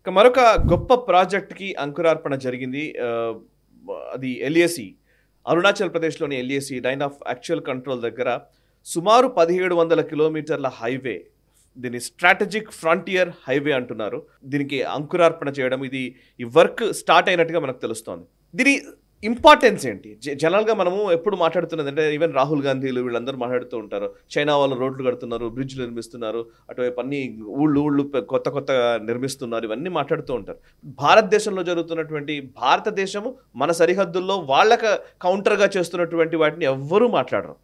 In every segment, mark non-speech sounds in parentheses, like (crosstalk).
ఇక మరొక గొప్ప ప్రాజెక్ట్కి అంకురార్పణ జరిగింది అది ఎల్ఏసి అరుణాచల్ ప్రదేశ్లోని LAC line of actual control దగ్గర సుమారు పదిహేడు వందల కిలోమీటర్ల హైవే దీన్ని స్ట్రాటజిక్ ఫ్రంటియర్ హైవే అంటున్నారు దీనికి అంకురార్పణ చేయడం ఇది ఈ వర్క్ స్టార్ట్ అయినట్టుగా మనకు తెలుస్తోంది దీని ఇంపార్టెన్స్ ఏంటి జనరల్గా మనము ఎప్పుడు మాట్లాడుతున్నది అంటే ఈవెన్ రాహుల్ గాంధీలు వీళ్ళందరూ మాట్లాడుతూ ఉంటారు చైనా వాళ్ళు రోడ్లు కడుతున్నారు బ్రిడ్జ్లు నిర్మిస్తున్నారు అటువైపు అన్ని ఊళ్ళు ఊళ్ళు కొత్త కొత్తగా నిర్మిస్తున్నారు ఇవన్నీ మాట్లాడుతూ ఉంటారు భారతదేశంలో జరుగుతున్నటువంటి భారతదేశము మన సరిహద్దుల్లో వాళ్ళక కౌంటర్గా చేస్తున్నటువంటి వాటిని ఎవ్వరూ మాట్లాడరు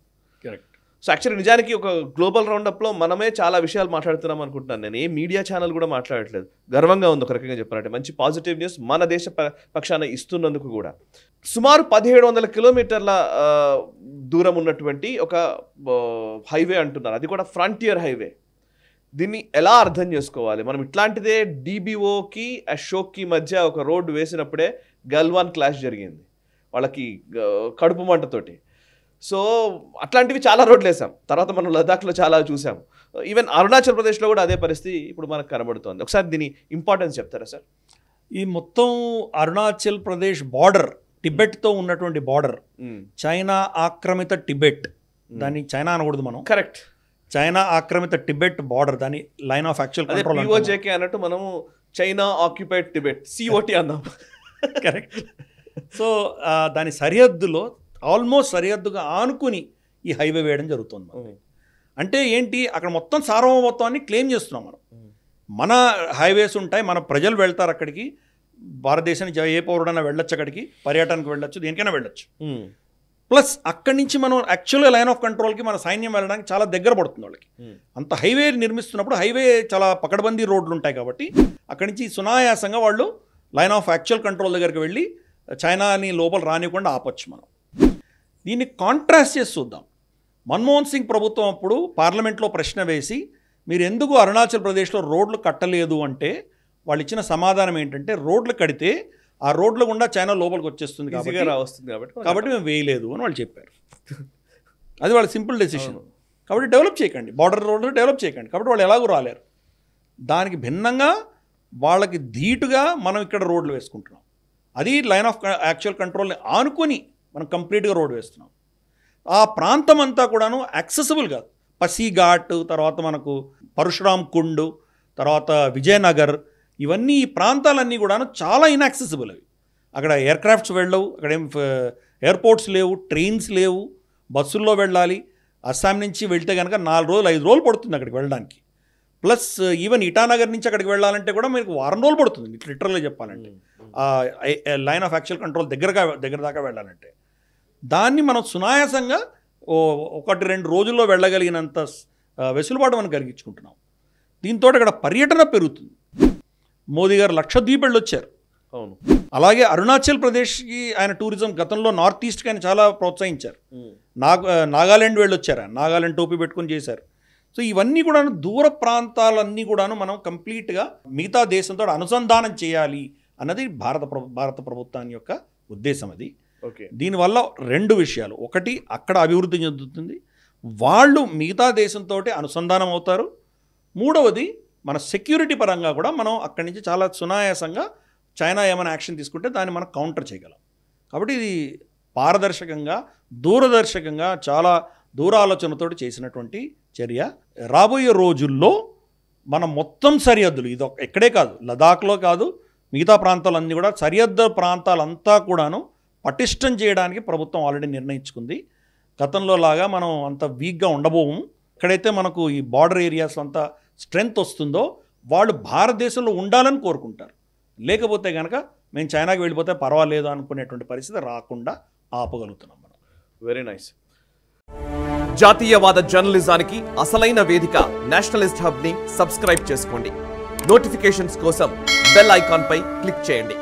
సో యాక్చువల్లీ నిజానికి ఒక గ్లోబల్ రౌండప్లో మనమే చాలా విషయాలు మాట్లాడుతున్నాం అనుకుంటున్నాను నేను ఏ మీడియా ఛానల్ కూడా మాట్లాడట్లేదు గర్వంగా ఉంది ఒక రకంగా చెప్పాలంటే మంచి పాజిటివ్ న్యూస్ మన దేశ పక్షాన ఇస్తున్నందుకు కూడా సుమారు పదిహేడు వందల కిలోమీటర్ల దూరం ఉన్నటువంటి ఒక హైవే అంటున్నారు అది కూడా ఫ్రంటియర్ హైవే దీన్ని ఎలా అర్థం చేసుకోవాలి మనం ఇట్లాంటిదే డీబీఓకి అశోక్కి మధ్య ఒక రోడ్డు వేసినప్పుడే గల్వాన్ క్లాష్ జరిగింది వాళ్ళకి కడుపు మంటతోటి సో అట్లాంటివి చాలా రోడ్లు వేసాం తర్వాత మనం లద్దాఖ్లో చాలా చూసాం ఈవెన్ అరుణాచల్ ప్రదేశ్లో కూడా అదే పరిస్థితి ఇప్పుడు మనకు కనబడుతోంది ఒకసారి దీని ఇంపార్టెన్స్ చెప్తారా సార్ ఈ మొత్తం అరుణాచల్ ప్రదేశ్ బార్డర్ టిబెట్తో ఉన్నటువంటి బార్డర్ చైనా ఆక్రమిత టిబెట్ దాన్ని చైనా అనకూడదు మనం కరెక్ట్ చైనా ఆక్రమిత టిబెట్ బార్డర్ దాని లైన్ ఆఫ్ యాక్చువల్ కంట్రోల్ అన్నట్టు మనము చైనా ఆక్యుపైడ్ టిబెట్ సిఓటి అన్నాం (laughs) కరెక్ట్ సో దాని సరిహద్దులో ఆల్మోస్ట్ సరిహద్దుగా ఆనుకుని ఈ హైవే వేయడం జరుగుతుంది మనం అంటే ఏంటి అక్కడ మొత్తం సార్వభౌమత్వాన్ని క్లెయిమ్ చేస్తున్నాం మనం మన హైవేస్ ఉంటాయి మన ప్రజలు వెళ్తారు అక్కడికి భారతదేశానికి ఏ పౌరుడైనా వెళ్ళొచ్చు అక్కడికి పర్యటనకు వెళ్ళొచ్చు దేనికైనా వెళ్ళొచ్చు ప్లస్ అక్కడి నుంచి మనం యాక్చువల్ లైన్ ఆఫ్ కంట్రోల్కి మన సైన్యం వెళ్ళడానికి చాలా దగ్గర పడుతుంది వాళ్ళకి అంత హైవే నిర్మిస్తున్నప్పుడు హైవే చాలా పకడ్బందీ రోడ్లు ఉంటాయి కాబట్టి అక్కడి నుంచి సునాయాసంగా వాళ్ళు లైన్ ఆఫ్ యాక్చువల్ కంట్రోల్ దగ్గరికి వెళ్ళి చైనాని లోపల రానివ్వకుండా ఆపచ్చు మనం దీన్ని కాంట్రాస్ట్ చేసి చూద్దాం మన్మోహన్ సింగ్ ప్రభుత్వం అప్పుడు పార్లమెంట్లో ప్రశ్న వేసి మీరు ఎందుకు అరుణాచల్ ప్రదేశ్లో రోడ్లు కట్టలేదు అంటే వాళ్ళు ఇచ్చిన సమాధానం ఏంటంటే రోడ్లు కడితే ఆ రోడ్లు గుండా చైనా లోపలికి వచ్చేస్తుంది వస్తుంది కాబట్టి కాబట్టి మేము వేయలేదు అని వాళ్ళు చెప్పారు అది వాళ్ళ సింపుల్ డెసిషన్ కాబట్టి డెవలప్ చేయకండి బార్డర్ రోడ్లు డెవలప్ చేయకండి కాబట్టి వాళ్ళు ఎలాగో రాలేరు దానికి భిన్నంగా వాళ్ళకి ధీటుగా మనం ఇక్కడ రోడ్లు వేసుకుంటున్నాం అది లైన్ ఆఫ్ యాక్చువల్ కంట్రోల్ని ఆనుకొని మనం కంప్లీట్గా రోడ్ వేస్తున్నాం ఆ ప్రాంతం అంతా కూడాను యాక్సెసిబుల్ కాదు పసిఘాట్ తర్వాత మనకు పరశురామ్ కుండ్ తర్వాత విజయనగర్ ఇవన్నీ ఈ ప్రాంతాలన్నీ కూడాను చాలా ఇన్యాక్సెసిబుల్ అవి అక్కడ ఎయిర్క్రాఫ్ట్స్ వెళ్ళవు అక్కడ ఏం ఎయిర్పోర్ట్స్ లేవు ట్రైన్స్ లేవు బస్సుల్లో వెళ్ళాలి అస్సాం నుంచి వెళ్తే కనుక నాలుగు రోజులు ఐదు రోజులు పడుతుంది అక్కడికి వెళ్ళడానికి ప్లస్ ఈవెన్ ఇటానగర్ నుంచి అక్కడికి వెళ్ళాలంటే కూడా మీకు వారం రోజులు పడుతుంది లిటరల్గా చెప్పాలంటే లైన్ ఆఫ్ యాక్చువల్ కంట్రోల్ దగ్గరగా దగ్గర దాకా వెళ్ళాలంటే దాన్ని మనం సునాయాసంగా ఒకటి రెండు రోజుల్లో వెళ్ళగలిగినంత వెసులుబాటు మనం కలిగించుకుంటున్నాం దీంతో అక్కడ పర్యటన పెరుగుతుంది మోదీ గారు లక్షద్వీప్ వచ్చారు అవును అలాగే అరుణాచల్ ప్రదేశ్కి ఆయన టూరిజం గతంలో నార్త్ ఈస్ట్కి ఆయన చాలా ప్రోత్సహించారు నాగ్ నాగాల్యాండ్ వచ్చారు ఆయన నాగాల్యాండ్ టోపీ పెట్టుకొని చేశారు సో ఇవన్నీ కూడా దూర ప్రాంతాలన్నీ కూడాను మనం కంప్లీట్గా మిగతా దేశంతో అనుసంధానం చేయాలి అన్నది భారత భారత ప్రభుత్వాన్ని యొక్క ఉద్దేశం అది ఓకే దీనివల్ల రెండు విషయాలు ఒకటి అక్కడ అభివృద్ధి చెందుతుంది వాళ్ళు మిగతా దేశంతో అనుసంధానం అవుతారు మూడవది మన సెక్యూరిటీ పరంగా కూడా మనం అక్కడి నుంచి చాలా సునాయాసంగా చైనా ఏమైనా యాక్షన్ తీసుకుంటే దాన్ని మనం కౌంటర్ చేయగలం కాబట్టి ఇది పారదర్శకంగా దూరదర్శకంగా చాలా దూరాలోచనతో చేసినటువంటి చర్య రాబోయే రోజుల్లో మన మొత్తం సరిహద్దులు ఇది ఎక్కడే కాదు లదాఖ్లో కాదు మిగతా ప్రాంతాలన్నీ కూడా సరిహద్దు ప్రాంతాలంతా కూడాను పటిష్టం చేయడానికి ప్రభుత్వం ఆల్రెడీ నిర్ణయించుకుంది గతంలో లాగా మనం అంత వీక్గా ఉండబోము ఎక్కడైతే మనకు ఈ బార్డర్ ఏరియాస్ అంత స్ట్రెంగ్త్ వస్తుందో వాళ్ళు భారతదేశంలో ఉండాలని కోరుకుంటారు లేకపోతే కనుక మేము చైనాకి వెళ్ళిపోతే పర్వాలేదు అనుకునేటువంటి పరిస్థితి రాకుండా ఆపగలుగుతున్నాం మనం వెరీ నైస్ జాతీయవాద జర్నలిజానికి అసలైన వేదిక నేషనలిస్ట్ హబ్ని సబ్స్క్రైబ్ చేసుకోండి నోటిఫికేషన్స్ కోసం బెల్ ఐకాన్పై క్లిక్ చేయండి